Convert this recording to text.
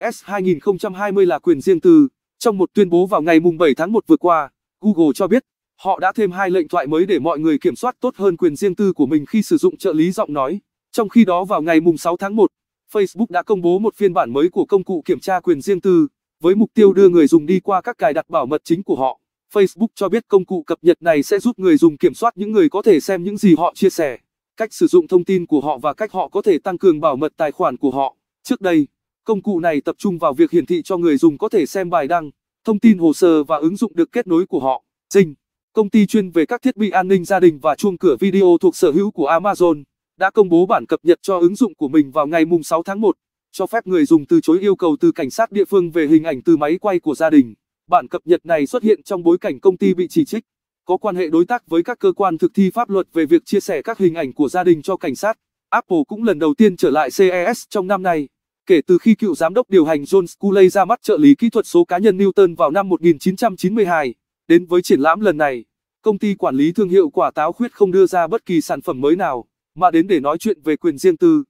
S2020 là quyền riêng tư. Trong một tuyên bố vào ngày 7 tháng 1 vừa qua, Google cho biết họ đã thêm hai lệnh thoại mới để mọi người kiểm soát tốt hơn quyền riêng tư của mình khi sử dụng trợ lý giọng nói. Trong khi đó vào ngày 6 tháng 1, Facebook đã công bố một phiên bản mới của công cụ kiểm tra quyền riêng tư, với mục tiêu đưa người dùng đi qua các cài đặt bảo mật chính của họ. Facebook cho biết công cụ cập nhật này sẽ giúp người dùng kiểm soát những người có thể xem những gì họ chia sẻ, cách sử dụng thông tin của họ và cách họ có thể tăng cường bảo mật tài khoản của họ. Trước đây, Công cụ này tập trung vào việc hiển thị cho người dùng có thể xem bài đăng, thông tin hồ sơ và ứng dụng được kết nối của họ. Dinh, công ty chuyên về các thiết bị an ninh gia đình và chuông cửa video thuộc sở hữu của Amazon, đã công bố bản cập nhật cho ứng dụng của mình vào ngày 6 tháng 1, cho phép người dùng từ chối yêu cầu từ cảnh sát địa phương về hình ảnh từ máy quay của gia đình. Bản cập nhật này xuất hiện trong bối cảnh công ty bị chỉ trích, có quan hệ đối tác với các cơ quan thực thi pháp luật về việc chia sẻ các hình ảnh của gia đình cho cảnh sát. Apple cũng lần đầu tiên trở lại CES trong năm nay. Kể từ khi cựu giám đốc điều hành John Sculley ra mắt trợ lý kỹ thuật số cá nhân Newton vào năm 1992, đến với triển lãm lần này, công ty quản lý thương hiệu quả táo khuyết không đưa ra bất kỳ sản phẩm mới nào, mà đến để nói chuyện về quyền riêng tư.